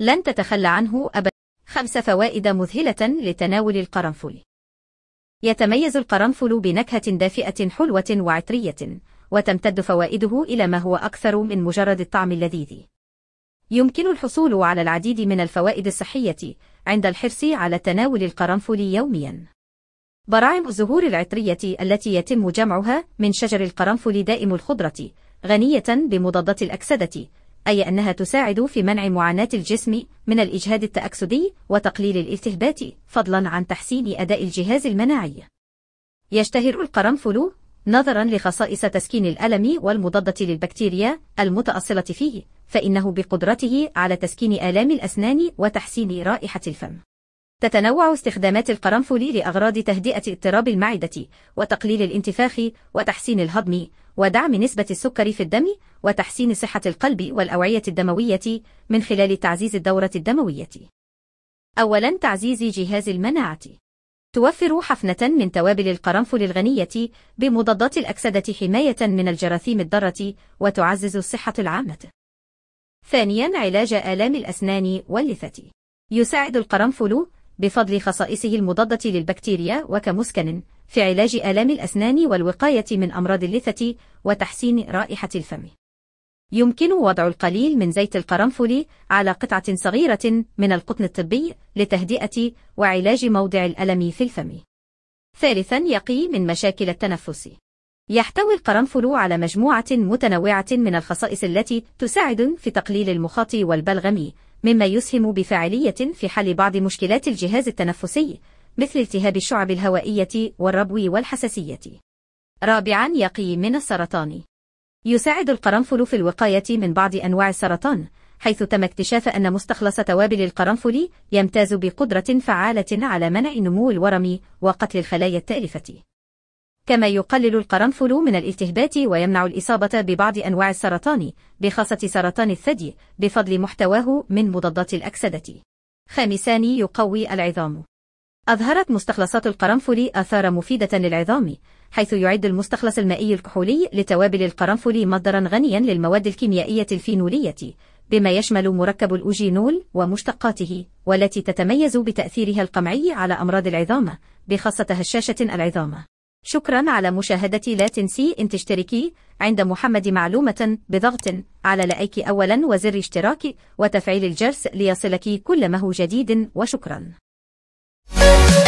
لن تتخلى عنه أبدا خمس فوائد مذهلة لتناول القرنفل يتميز القرنفل بنكهة دافئة حلوة وعطرية وتمتد فوائده إلى ما هو أكثر من مجرد الطعم اللذيذ يمكن الحصول على العديد من الفوائد الصحية عند الحرص على تناول القرنفل يوميا براعم الزهور العطرية التي يتم جمعها من شجر القرنفل دائم الخضرة غنية بمضادات الأكسدة أي أنها تساعد في منع معاناة الجسم من الإجهاد التأكسدي وتقليل الالتهابات فضلا عن تحسين أداء الجهاز المناعي يشتهر القرنفل نظرا لخصائص تسكين الألم والمضادة للبكتيريا المتأصلة فيه فإنه بقدرته على تسكين آلام الأسنان وتحسين رائحة الفم تتنوع استخدامات القرنفل لأغراض تهدئة اضطراب المعدة وتقليل الانتفاخ وتحسين الهضم ودعم نسبة السكر في الدم وتحسين صحة القلب والأوعية الدموية من خلال تعزيز الدورة الدموية. أولاً تعزيز جهاز المناعة. توفر حفنة من توابل القرنفل الغنية بمضادات الأكسدة حماية من الجراثيم الضارة وتعزز الصحة العامة. ثانياً علاج آلام الأسنان واللثة. يساعد القرنفل بفضل خصائصه المضادة للبكتيريا وكمسكن في علاج آلام الأسنان والوقاية من أمراض اللثة وتحسين رائحة الفم. يمكن وضع القليل من زيت القرنفل على قطعة صغيرة من القطن الطبي لتهدئة وعلاج موضع الألم في الفم. ثالثا يقي من مشاكل التنفس. يحتوي القرنفل على مجموعة متنوعة من الخصائص التي تساعد في تقليل المخاط والبلغم، مما يسهم بفاعلية في حل بعض مشكلات الجهاز التنفسي، مثل التهاب الشعب الهوائية والربو والحساسية. رابعا يقي من السرطان يساعد القرنفل في الوقاية من بعض أنواع السرطان، حيث تم اكتشاف أن مستخلص توابل القرنفل يمتاز بقدرة فعالة على منع نمو الورم وقتل الخلايا التالفة. كما يقلل القرنفل من الالتهابات ويمنع الإصابة ببعض أنواع السرطان، بخاصة سرطان الثدي، بفضل محتواه من مضادات الأكسدة. خامسان يقوي العظام أظهرت مستخلصات القرنفل آثار مفيدة للعظام، حيث يعد المستخلص المائي الكحولي لتوابل القرنفل مصدرا غنيا للمواد الكيميائية الفينولية، بما يشمل مركب الأوجينول ومشتقاته، والتي تتميز بتأثيرها القمعي على أمراض العظام، بخاصة هشاشة العظام. شكرا على مشاهدتي لا تنسي أن تشتركي عند محمد معلومة بضغط على لايك أولا وزر اشتراك وتفعيل الجرس ليصلك كل ما هو جديد وشكرا Música